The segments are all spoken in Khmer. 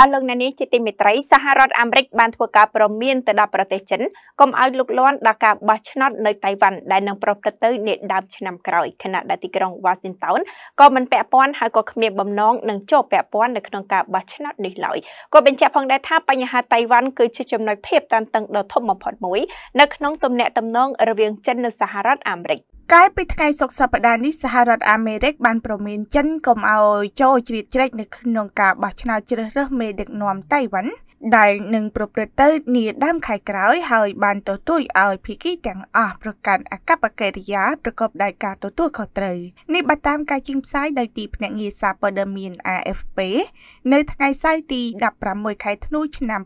អស់លោកអ្នកនាងជាទីមេត្រីសហរដ្ឋអាមេរិកបានធ្វើការព្រមានទៅដល់ប្រទេសចិនកុំឲ្យលុកលាន់ដល់ការបោះឆ្នោតនៅតៃវ៉ាន់ដែលនឹងប្រព្រឹត្តទៅនាដើមឆ្នាំក្រោយខណៈដែលទីក្រុង Washington ក៏មិនពាក់ព័ន្ធហើយក៏គ្មានបំណងនឹងចូលពាក់ព័ន្ធនៅក្នុងការបោះឆ្នោតនេះឡើយក៏បញ្ជាក់ផងដែរថាបញ្ហាតៃវ៉ាន់គឺជាចំណុចភាពតានតឹងដ៏ធំបំផុតមួយនៅក្នុងទំនាក់ទំនងរវាងចិននិងសហរដ្ឋអាមេរិក។កាលពីថ្ងៃសុក្រសប្តាហ៍នេះសហរដ្ឋអាមេរិកបានប្រមានចិនកុំឲ្យចូលជ្រៀតជ្រែកនៅក្នុងការបោះឆ្នោតជ្រើសរើសមេដឹកនាំតៃវ៉ាន់ដែលនឹងប្រព្រឹត្តទៅនាដើមខែក្រោយ ហើយបានទទូចឲ្យភីគីទាំងអស់ប្រកាន់អកប្បកិរិយាប្រកបដោយការទទួលខុសត្រូវនេះបើតាមការជិញផ្សាយដោយទីភ្នាក់ងារសារព័ត៌មាន AFP នៅថ្ងៃសៅរ៍ទី16ខែធ្នូឆ្នាំ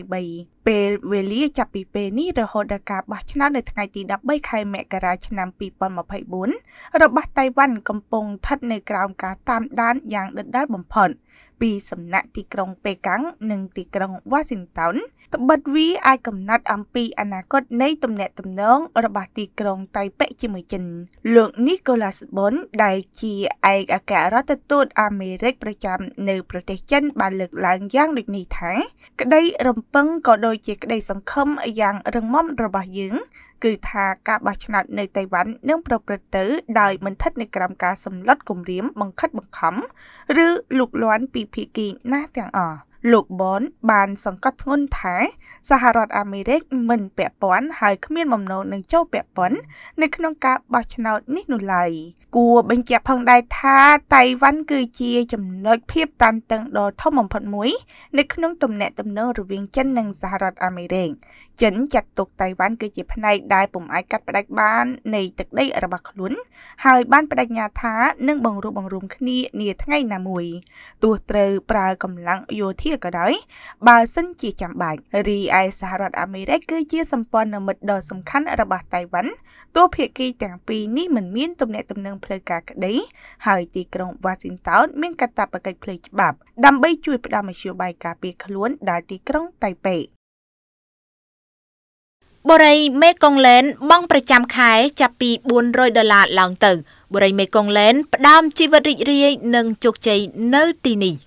2023ពេលវេលាចាប់ពីពេលនេះរហូតដល់ការបោះឆ្នោតនៅថ្ងៃទី13ខែមករាឆ្នាំ2024របស់តៃវ៉ាន់កំពុងស្ថិតនៅក្រោមការតាមដានយ៉ាងដិតដាលបំផុតពីសំណាក់ទីក្រុងប៉េកាំងនិងទីក្រុងវ៉ាស៊ីនតោនត្បិតវាអាចកំណត់អំពីអនាគតនៃទំនាក់ទំនងរបស់ទីក្រុងតៃប៉េជាមួយចិនលោកនីកូឡាសប៊ុនដែលជាឯកអគ្គរដ្ឋទូតអាមេរិកប្រចាំ នៅប្រទេសចិន បានលើកឡើងយ៉ាងដូចនេះថា ក្តី រំពឹងក៏ដូចដូចជាក្តីសង្ឃឹមយ៉ាងរឹងមាំរបស់យើងគឺថាការបោះឆ្នោតនៅតៃវ៉ាន់នឹងប្រព្រឹត្តទៅដោយមិនស្ថិតនៅក្រោមការសម្លុតគំរាម បង្ខិតបង្ខំឬលុកលាន់ពីភាគីណាទាំងអស់លោកបនបាន សង្កត់ធ្ងន់ថាសហរដ្ឋអាមេរិកមិន ពាក់ព័ន្ធហើយគ្មានបំណងនឹងចូលពាក់ព័ន្ធនៅក្នុងការបោះឆ្នោត នេះនោះឡើយគួរបញ្ជាក់ផងដែរថាតៃវ៉ាន់គឺជាចំណុចភាពតានតឹងដ៏ធំបំផុតមួយនៅក្នុងទំនាក់ទំនងរវាងចិននិងសហរដ្ឋអាមេរិកចិនចាត់ទុកតៃវ៉ាន់គឺជាផ្នែកដែលពុំអាចកាត់ផ្តាច់បាននៃទឹកដី របស់ខ្លួនហើយបានបដិញ្ញាថានឹងបង្រួបបង្រួម គ្នា នាថ្ងៃណាមួយទោះត្រូវប្រើកម្លាំងយោធាវាក៏ដោយបើសិនជាចាំបាច់រីឯសហរដ្ឋអាមេរិកគឺជាសម្ព័ន្ធមិត្តដ៏សំខាន់របស់តៃវ៉ាន់ទោះភាគីទាំងពីរនេះមិនមានទំនាក់ទំនងផ្លូវការក្តីហើយទីក្រុង Washington មានកាតព្វកិច្ចផ្លូវច្បាប់ដើម្បីជួយផ្តល់មធ្យោបាយការពារខ្លួនដល់ទីក្រុងតៃប៉េបុរីមេកុងឡែនបង់ប្រចាំខែចាប់ពី400ដុល្លារឡើងទៅបុរីមេកុងឡែនផ្ដើមជីវិតរីករាយនិងជោគជ័យនៅទីនេះ